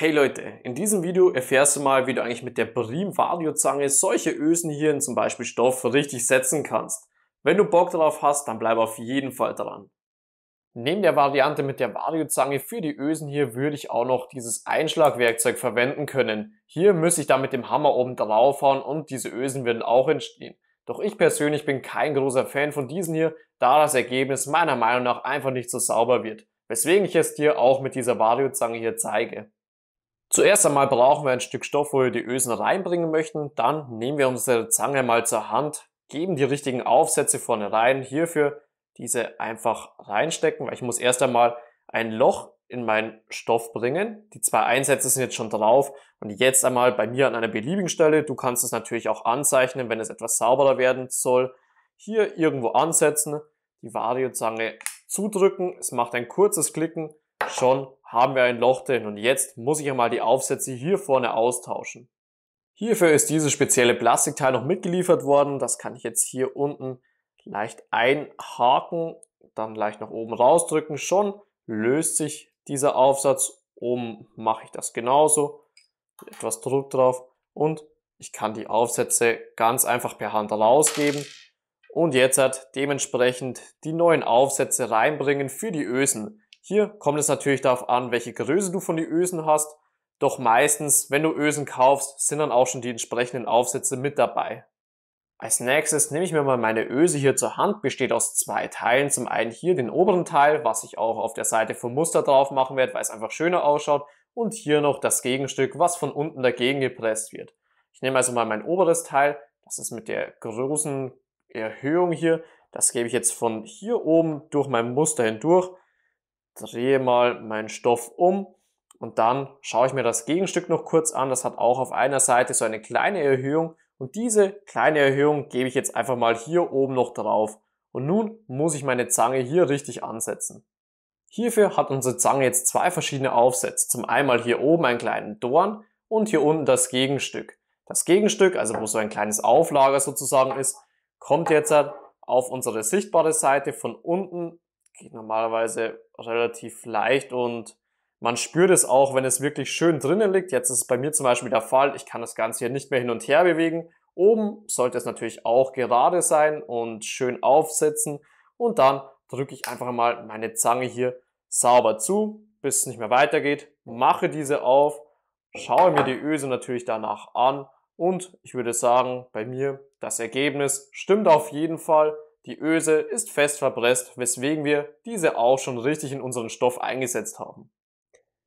Hey Leute, in diesem Video erfährst du mal, wie du eigentlich mit der Brim Vario Zange solche Ösen hier in zum Beispiel Stoff richtig setzen kannst. Wenn du Bock drauf hast, dann bleib auf jeden Fall dran. Neben der Variante mit der Vario Zange für die Ösen hier würde ich auch noch dieses Einschlagwerkzeug verwenden können. Hier müsste ich dann mit dem Hammer oben draufhauen und diese Ösen würden auch entstehen. Doch ich persönlich bin kein großer Fan von diesen hier, da das Ergebnis meiner Meinung nach einfach nicht so sauber wird. Weswegen ich es dir auch mit dieser Vario Zange hier zeige. Zuerst einmal brauchen wir ein Stück Stoff, wo wir die Ösen reinbringen möchten. Dann nehmen wir unsere Zange mal zur Hand, geben die richtigen Aufsätze vorne rein. Hierfür diese einfach reinstecken, weil ich muss erst einmal ein Loch in meinen Stoff bringen. Die zwei Einsätze sind jetzt schon drauf und jetzt einmal bei mir an einer beliebigen Stelle. Du kannst es natürlich auch anzeichnen, wenn es etwas sauberer werden soll. Hier irgendwo ansetzen, die Variozange zudrücken. Es macht ein kurzes Klicken Schon haben wir ein Loch drin und jetzt muss ich einmal die Aufsätze hier vorne austauschen. Hierfür ist dieses spezielle Plastikteil noch mitgeliefert worden. Das kann ich jetzt hier unten leicht einhaken, dann leicht nach oben rausdrücken. Schon löst sich dieser Aufsatz. Oben mache ich das genauso. Etwas Druck drauf und ich kann die Aufsätze ganz einfach per Hand rausgeben und jetzt halt dementsprechend die neuen Aufsätze reinbringen für die Ösen. Hier kommt es natürlich darauf an, welche Größe du von den Ösen hast. Doch meistens, wenn du Ösen kaufst, sind dann auch schon die entsprechenden Aufsätze mit dabei. Als nächstes nehme ich mir mal meine Öse hier zur Hand, besteht aus zwei Teilen. Zum einen hier den oberen Teil, was ich auch auf der Seite vom Muster drauf machen werde, weil es einfach schöner ausschaut. Und hier noch das Gegenstück, was von unten dagegen gepresst wird. Ich nehme also mal mein oberes Teil, das ist mit der großen Erhöhung hier. Das gebe ich jetzt von hier oben durch mein Muster hindurch drehe mal meinen Stoff um und dann schaue ich mir das Gegenstück noch kurz an. Das hat auch auf einer Seite so eine kleine Erhöhung und diese kleine Erhöhung gebe ich jetzt einfach mal hier oben noch drauf. Und nun muss ich meine Zange hier richtig ansetzen. Hierfür hat unsere Zange jetzt zwei verschiedene Aufsätze. Zum einen hier oben einen kleinen Dorn und hier unten das Gegenstück. Das Gegenstück, also wo so ein kleines Auflager sozusagen ist, kommt jetzt auf unsere sichtbare Seite von unten geht normalerweise relativ leicht und man spürt es auch, wenn es wirklich schön drinnen liegt. Jetzt ist es bei mir zum Beispiel der Fall, ich kann das Ganze hier nicht mehr hin und her bewegen. Oben sollte es natürlich auch gerade sein und schön aufsetzen und dann drücke ich einfach mal meine Zange hier sauber zu, bis es nicht mehr weitergeht, mache diese auf, schaue mir die Öse natürlich danach an und ich würde sagen, bei mir das Ergebnis stimmt auf jeden Fall. Die Öse ist fest verpresst, weswegen wir diese auch schon richtig in unseren Stoff eingesetzt haben.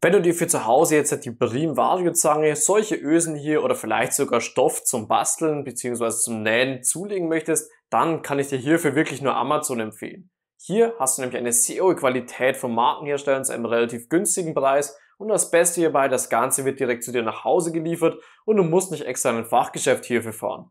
Wenn du dir für zu Hause jetzt die Brim Vario Zange, solche Ösen hier oder vielleicht sogar Stoff zum Basteln bzw. zum Nähen zulegen möchtest, dann kann ich dir hierfür wirklich nur Amazon empfehlen. Hier hast du nämlich eine sehr hohe Qualität von Markenherstellern zu einem relativ günstigen Preis und das Beste hierbei, das Ganze wird direkt zu dir nach Hause geliefert und du musst nicht extra in ein Fachgeschäft hierfür fahren.